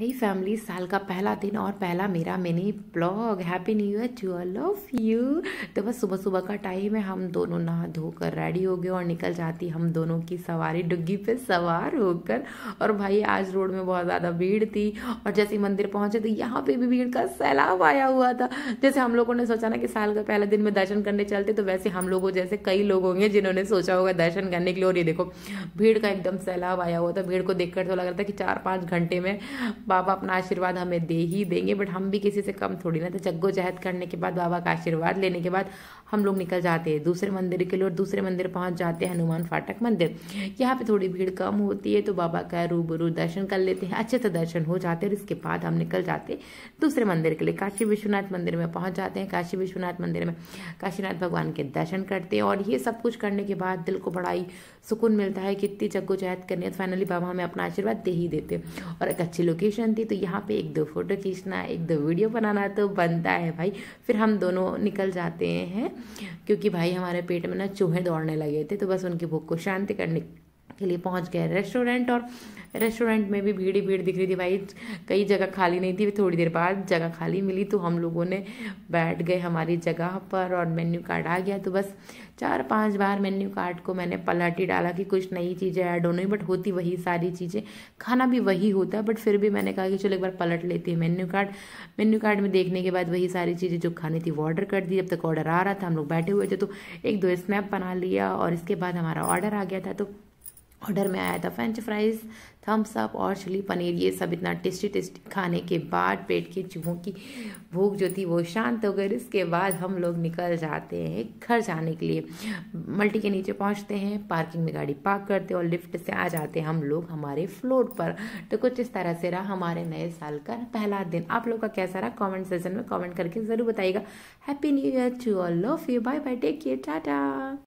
हे family साल का पहला दिन और पहला मेरा mini blog happy new year to all of you तो बस सुबह सुबह का टाइम है हम दोनों नहा धोकर रेडी हो गए और निकल जाती हम दोनों की सवारी डुग्गी पे सवार होकर और भाई आज रोड में बहुत ज़्यादा भीड़ थी और जैसे ही मंदिर पहुंचे तो यहाँ पे भी भीड़ का सैलाब आया हुआ था जैसे हम लोगों ने सोचा ना कि साल का पहला दिन में दर्शन करने चलते तो वैसे हम लोगों जैसे कई लोग होंगे जिन्होंने सोचा होगा दर्शन करने के लिए और ये देखो भीड़ का एकदम सैलाब आया हुआ था भीड़ को देखकर तो लग रहा था कि चार पाँच घंटे में बाबा अपना आशीर्वाद हमें दे ही देंगे बट हम भी किसी से कम थोड़ी ना तो जग्गोजहद करने के बाद बाबा का आशीर्वाद लेने के बाद हम लोग निकल जाते हैं दूसरे मंदिर के लिए और दूसरे मंदिर पहुंच जाते हैं हनुमान फाटक मंदिर यहाँ पे थोड़ी भीड़ कम होती है तो बाबा का रूबरू दर्शन कर लेते हैं अच्छे से दर्शन हो जाते हैं और इसके बाद हम निकल जाते दूसरे मंदिर के लिए काशी विश्वनाथ मंदिर में पहुँच जाते हैं काशी विश्वनाथ मंदिर में काशीनाथ भगवान के दर्शन करते हैं और ये सब कुछ करने के बाद दिल को बड़ा ही सुकून मिलता है कितनी जग्गोजहद करनी है फाइनली तो बाबा हमें अपना आशीर्वाद दे ही देते और एक अच्छी लोकेशन लोकेशन थी तो यहाँ पे एक दो फ़ोटो खींचना एक दो वीडियो बनाना तो बनता है भाई फिर हम दोनों निकल जाते हैं क्योंकि भाई हमारे पेट में ना चूहे दौड़ने लगे थे तो बस उनकी भूख को शांति करने के लिए पहुंच गए रेस्टोरेंट और रेस्टोरेंट में भी भीड़ ही भीड़ दिख रही थी भाई कई जगह खाली नहीं थी थोड़ी देर बाद जगह खाली मिली तो हम लोगों ने बैठ गए हमारी जगह पर और मेन्यू कार्ड आ गया तो बस चार पांच बार मेन्यू कार्ड को मैंने पलट ही डाला कि कुछ नई चीज़ें ऐड हो नहीं बट होती वही सारी चीज़ें खाना भी वही होता है बट फिर भी मैंने कहा कि चलो एक बार पलट लेती है मेन्यू कार्ड मेन्यू कार्ड में देखने के बाद वही सारी चीज़ें जो खानी थी वो ऑर्डर कर दी जब तक ऑर्डर आ रहा था हम लोग बैठे हुए थे तो एक दो स्नैप बना लिया और इसके बाद हमारा ऑर्डर आ गया था तो ऑर्डर में आया था फ्रेंच फ्राइज़ थम्स अप और चिली पनीर ये सब इतना टेस्टी टेस्टी खाने के बाद पेट के चूहों की भूख जो थी वो शांत हो गई इसके बाद हम लोग निकल जाते हैं घर जाने के लिए मल्टी के नीचे पहुंचते हैं पार्किंग में गाड़ी पार्क करते और लिफ्ट से आ जाते हैं हम लोग हमारे फ्लोर पर तो कुछ इस तरह से रहा हमारे नए साल का पहला दिन आप लोग का कैसा रहा कॉमेंट सेशन में कॉमेंट करके ज़रूर बताइएगा happy new year to all love you bye bye take care Tata